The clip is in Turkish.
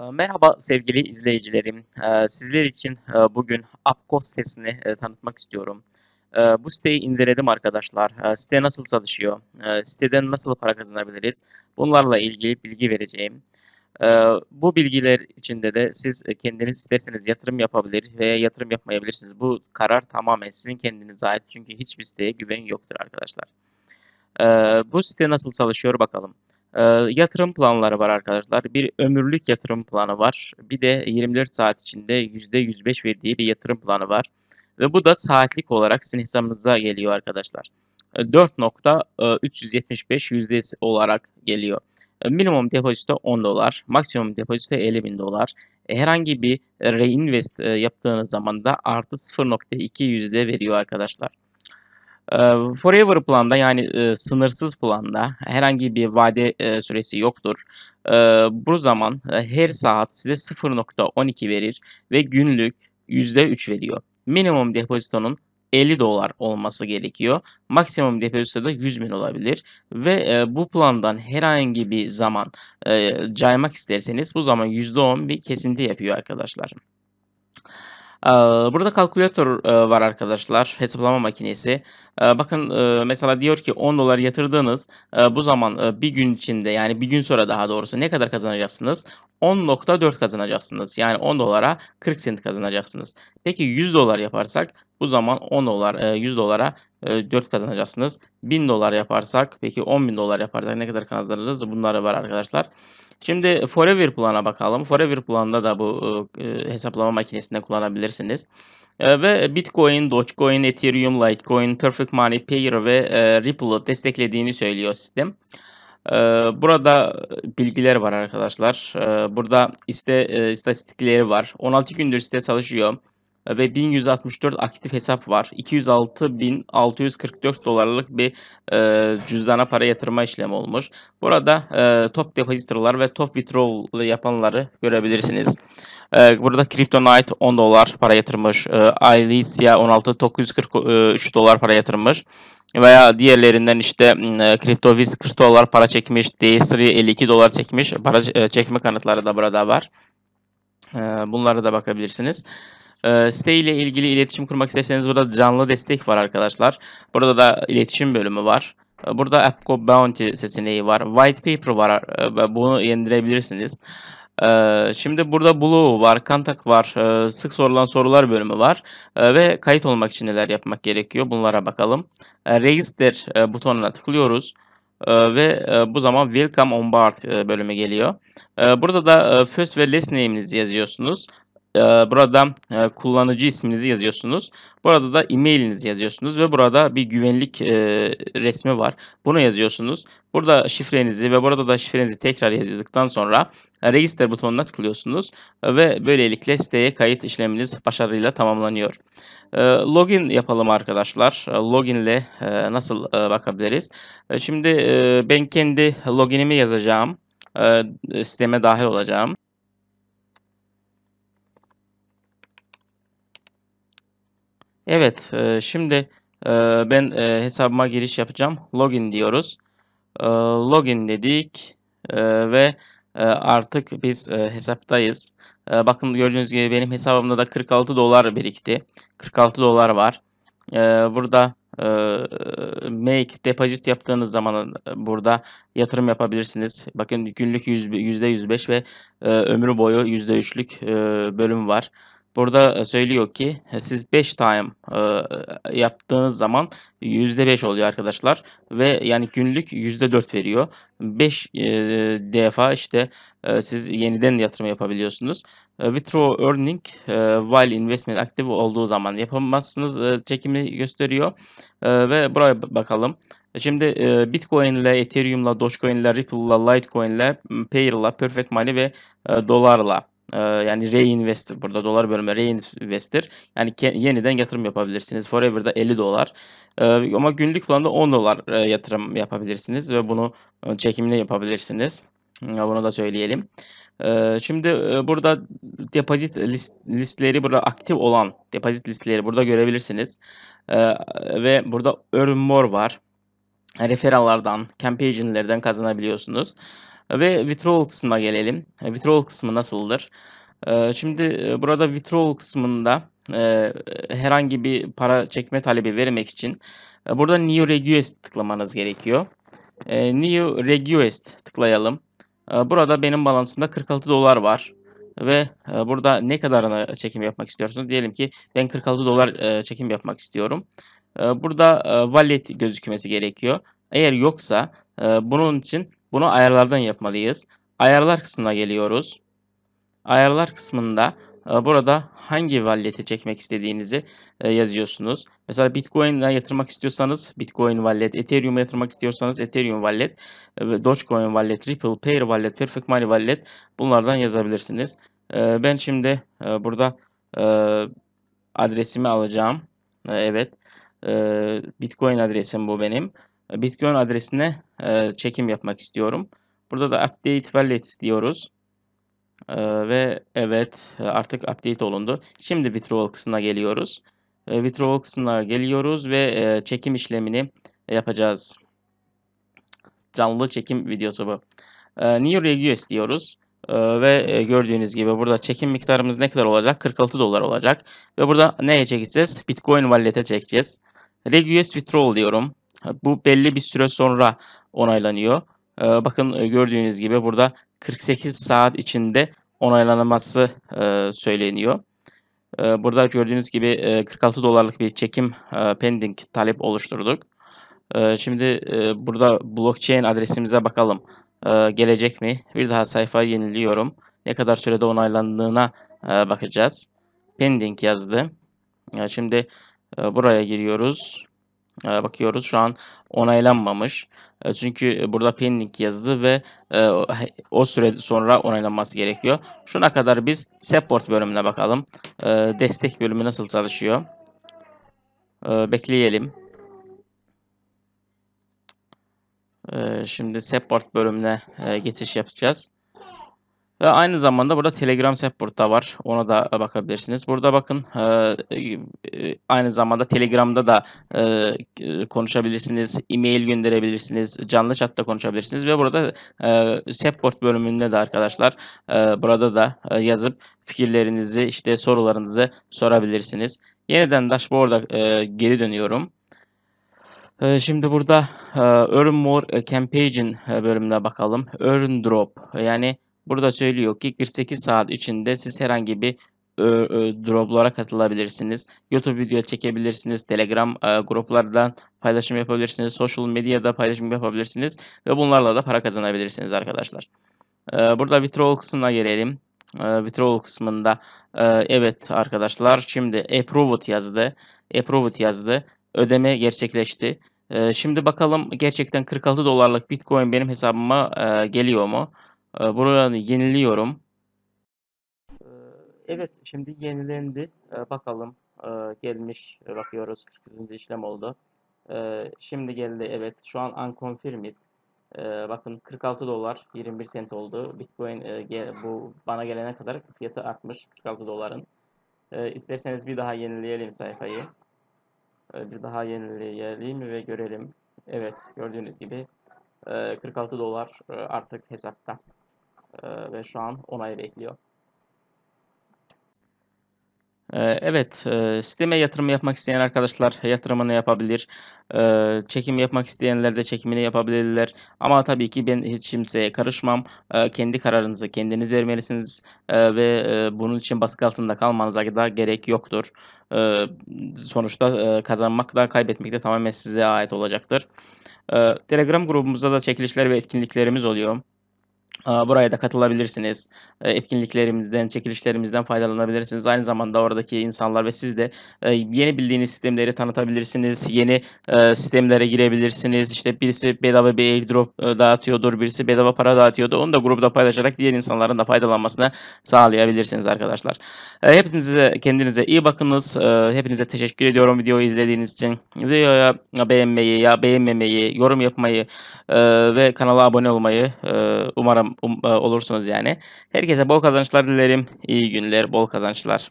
Ee, merhaba sevgili izleyicilerim. Ee, sizler için e, bugün Apco sitesini e, tanıtmak istiyorum. Ee, bu siteyi inceledim arkadaşlar. Site nasıl çalışıyor? Siteden nasıl para kazanabiliriz? Bunlarla ilgili bilgi vereceğim. Bu bilgiler içinde de siz e, kendiniz isterseniz yatırım yapabilir veya yatırım yapmayabilirsiniz. Bu karar tamamen sizin kendinize ait. Çünkü hiçbir siteye güven yoktur arkadaşlar. Bu site nasıl çalışıyor bakalım. E, yatırım planları var arkadaşlar. Bir ömürlük yatırım planı var. Bir de 24 saat içinde %105 verdiği bir yatırım planı var. Ve bu da saatlik olarak sizin hesabınıza geliyor arkadaşlar. 4.375 ee, e, yüzdesi olarak geliyor. Ee, minimum depozito 10 dolar, maksimum depozito 50 bin dolar. E, herhangi bir reinvest e, yaptığınız zaman da artı 0.2 yüzde veriyor arkadaşlar. Ee, forever planda yani e, sınırsız planda herhangi bir vade e, süresi yoktur. Ee, bu zaman e, her saat size 0.12 verir ve günlük %3 veriyor. Minimum depozitonun 50 dolar olması gerekiyor. Maksimum depozito da 100 bin olabilir. Ve e, bu plandan herhangi bir zaman e, caymak isterseniz bu zaman %10 bir kesinti yapıyor arkadaşlar. Ee, burada kalkülatör e, var arkadaşlar. Hesaplama makinesi. Ee, bakın e, mesela diyor ki 10 dolar yatırdığınız e, bu zaman bir gün içinde yani bir gün sonra daha doğrusu ne kadar kazanacaksınız? 10.4 kazanacaksınız. Yani 10 dolara 40 sent kazanacaksınız. Peki 100 dolar yaparsak bu zaman 10 dolar 100 dolara e, ee, 4 kazanacaksınız. 1000 dolar yaparsak peki 10 bin dolar yaparsak ne kadar kazanırız? Bunları var arkadaşlar. Şimdi Forever plana bakalım. Forever planda da bu e, e hesaplama makinesinde kullanabilirsiniz. E, ve Bitcoin, Dogecoin, Ethereum, Litecoin, Perfect Money, Payer ve e, Ripple'ı desteklediğini söylüyor sistem. Ee, burada bilgiler var arkadaşlar. Burada iste e, istatistikleri var. 16 gündür site çalışıyor ve 1164 aktif hesap var. 206.644 dolarlık bir e, cüzdana para yatırma işlemi olmuş. Burada e, top depozitorlar ve top withdrawal yapanları görebilirsiniz. E, burada Cryptonite 10 dolar para yatırmış. E, Alicia 16.943 e, dolar para yatırmış veya diğerlerinden işte e, CryptoVis 40 dolar para çekmiş, DS3 52 dolar çekmiş. Para e, çekme kanıtları da burada var. Bunlara da bakabilirsiniz. E, site ile ilgili iletişim kurmak isterseniz burada canlı destek var arkadaşlar. Burada da iletişim bölümü var. Ee, burada Appco Bounty seçeneği var. White Paper var. E, bunu yenilebilirsiniz. Ee, şimdi burada Blue var, Kantak var, e, sık sorulan sorular bölümü var ve kayıt olmak için neler yapmak gerekiyor bunlara bakalım. Register e, butonuna tıklıyoruz. ve e, bu zaman Welcome on Board bölümü geliyor. burada da First ve Last Name'inizi yazıyorsunuz. Ee, burada e, kullanıcı isminizi yazıyorsunuz. Burada da e-mailinizi yazıyorsunuz ve burada bir güvenlik e, resmi var. Bunu yazıyorsunuz. Burada şifrenizi ve burada da şifrenizi tekrar yazdıktan sonra register butonuna tıklıyorsunuz ve böylelikle siteye kayıt işleminiz başarıyla tamamlanıyor. Ee, login yapalım arkadaşlar. Ee, login ile e, nasıl bakabiliriz? Şimdi ben kendi loginimi yazacağım. Sisteme dahil olacağım. Evet e, şimdi e, ben e, hesabıma giriş yapacağım. Login diyoruz. E, login dedik ve artık biz e, hesaptayız. bakın gördüğünüz gibi benim hesabımda da 46 dolar birikti. 46 dolar var. burada make deposit yaptığınız zaman burada yatırım yapabilirsiniz. Bakın günlük %100, %105 ve e, ömrü boyu %3'lük e, bölüm var. Burada e, söylüyor ki e, siz 5 time e, e, yaptığınız zaman %5 oluyor arkadaşlar. Ve yani günlük %4 veriyor. 5 e, defa işte e, siz yeniden yatırım yapabiliyorsunuz. E, withdraw earning e, while investment aktif olduğu zaman yapamazsınız e, çekimi gösteriyor. E, ve buraya bakalım. Şimdi e, Bitcoin ile, Ethereum ile, Dogecoin ile, Ripple ile, Litecoin ile, Pair ile, Perfect Money ve e, Dolar ee, yani reinvest burada dolar bölme reinvestir. Yani yeniden yatırım yapabilirsiniz. Forever'da 50 dolar ee, ama günlük planda 10 dolar e, yatırım yapabilirsiniz ve bunu e, çekimle yapabilirsiniz. Bunu da söyleyelim. Ee, şimdi e, burada depozit list, listleri burada aktif olan depozit listleri burada görebilirsiniz. Ve burada earn more var. Referallardan, campaign'lerden kazanabiliyorsunuz. Ve withdrawal kısmına gelelim. E, withdrawal kısmı nasıldır? E, şimdi e, burada withdrawal kısmında herhangi bir para çekme talebi vermek için burada New Request tıklamanız gerekiyor. New Request tıklayalım. Burada benim balansımda 46 dolar var ve burada ne kadarına çekim yapmak istiyorsunuz? Diyelim ki ben 46 dolar çekim yapmak istiyorum. Burada wallet gözükmesi gerekiyor. Eğer yoksa bunun için bunu ayarlardan yapmalıyız. Ayarlar kısmına geliyoruz. Ayarlar kısmında e, burada hangi valleti çekmek istediğinizi e, yazıyorsunuz. Mesela Bitcoin'e yatırmak istiyorsanız Bitcoin wallet, Ethereum'a yatırmak istiyorsanız Ethereum wallet, e, Dogecoin wallet, Ripple, Pair wallet, Perfect Money wallet bunlardan yazabilirsiniz. Ben şimdi burada adresimi alacağım. Evet. Bitcoin adresim bu benim. Bitcoin adresine e, çekim yapmak istiyorum. Burada da update wallets diyoruz. E, ve evet artık update olundu. Şimdi withdrawal kısmına geliyoruz. E, withdrawal kısmına geliyoruz ve e, çekim işlemini yapacağız. Canlı çekim videosu bu. E, New Regus diyoruz. Ee, ve e, gördüğünüz gibi burada çekim miktarımız ne kadar olacak? 46 dolar olacak. Ve burada neye çekeceğiz? Bitcoin Wallet'e çekeceğiz. Regius Withdrawal diyorum. Bu belli bir süre sonra onaylanıyor. Ee, bakın e, gördüğünüz gibi burada 48 saat içinde onaylanması e, söyleniyor. Ee, burada gördüğünüz gibi 46 e, dolarlık bir çekim pending talep oluşturduk. Ee, şimdi burada blockchain adresimize bakalım. Gelecek mi? Bir daha sayfayı yeniliyorum. Ne kadar sürede onaylandığına bakacağız. Pending yazdı. Şimdi buraya giriyoruz. Ee, bakıyoruz şu an onaylanmamış. Ee, çünkü e, burada pending yazdı ve e, o süre sonra onaylanması gerekiyor. Şuna kadar biz support bölümüne bakalım. Ee, destek bölümü nasıl çalışıyor? Bekleyelim. Şimdi support bölümüne e, geçiş yapacağız. Ve aynı zamanda burada Telegram support da var. Ona da e, bakabilirsiniz. Burada bakın e, e, aynı zamanda Telegram'da da konuşabilirsiniz. E-mail gönderebilirsiniz. Canlı chatta konuşabilirsiniz. Ve burada support bölümünde de arkadaşlar burada da yazıp fikirlerinizi işte sorularınızı sorabilirsiniz. Yeniden dashboard'a geri dönüyorum. Şimdi burada Earn More Campaign bölümüne bakalım. Earn Drop yani Burada söylüyor ki 48 saat içinde siz herhangi bir e, e, droplara katılabilirsiniz. YouTube video çekebilirsiniz. Telegram e, gruplardan paylaşım yapabilirsiniz. Social medyada paylaşım yapabilirsiniz. Ve bunlarla da para kazanabilirsiniz arkadaşlar. E, burada withdrawal kısmına gelelim. E, withdrawal kısmında e, evet arkadaşlar şimdi approved yazdı. Approved yazdı. Ödeme gerçekleşti. E, şimdi bakalım gerçekten 46 dolarlık bitcoin benim hesabıma e, geliyor mu? Ee, Buralarını hani yeniliyorum. Ee, evet şimdi yenilendi. Ee, bakalım e, gelmiş bakıyoruz 41. işlem oldu. Şimdi geldi evet şu an unconfirmed. Bakın 46 dolar 21 sent oldu. Bitcoin e, bu bana gelene kadar fiyatı artmış 46 doların. İsterseniz bir daha yenileyelim sayfayı. Bir daha yenileyelim ve görelim. Evet gördüğünüz gibi 46 e, dolar artık hesapta. Ee, ve şu an onayı bekliyor. Ee, evet, e, sisteme yatırım yapmak isteyen arkadaşlar yatırımını yapabilir. Ee, çekim yapmak isteyenler de çekimini yapabilirler. Ama tabii ki ben hiç kimseye karışmam. Kendi kararınızı kendiniz vermelisiniz ve e, bunun için baskı altında kalmanıza da gerek yoktur. Sonuçta e, kazanmak da kaybetmek de tamamen size ait olacaktır. Telegram grubumuzda da çekilişler ve etkinliklerimiz oluyor. Ee, buraya da katılabilirsiniz. Ee, etkinliklerimizden, çekilişlerimizden faydalanabilirsiniz. Aynı zamanda oradaki insanlar ve siz de e, yeni bildiğiniz sistemleri tanıtabilirsiniz. Yeni e, sistemlere girebilirsiniz. İşte birisi bedava bir airdrop e, dağıtıyordur, birisi bedava para dağıtıyordu. Onu da grupta paylaşarak diğer insanların da faydalanmasına sağlayabilirsiniz arkadaşlar. Hepinize kendinize iyi bakınız. Hepinize teşekkür ediyorum videoyu izlediğiniz için. Videoya beğenmeyi, ya beğenmemeyi, yorum yapmayı ve kanala abone olmayı umarım um, um e, olursunuz yani. Herkese bol kazançlar dilerim. İyi günler, bol kazançlar.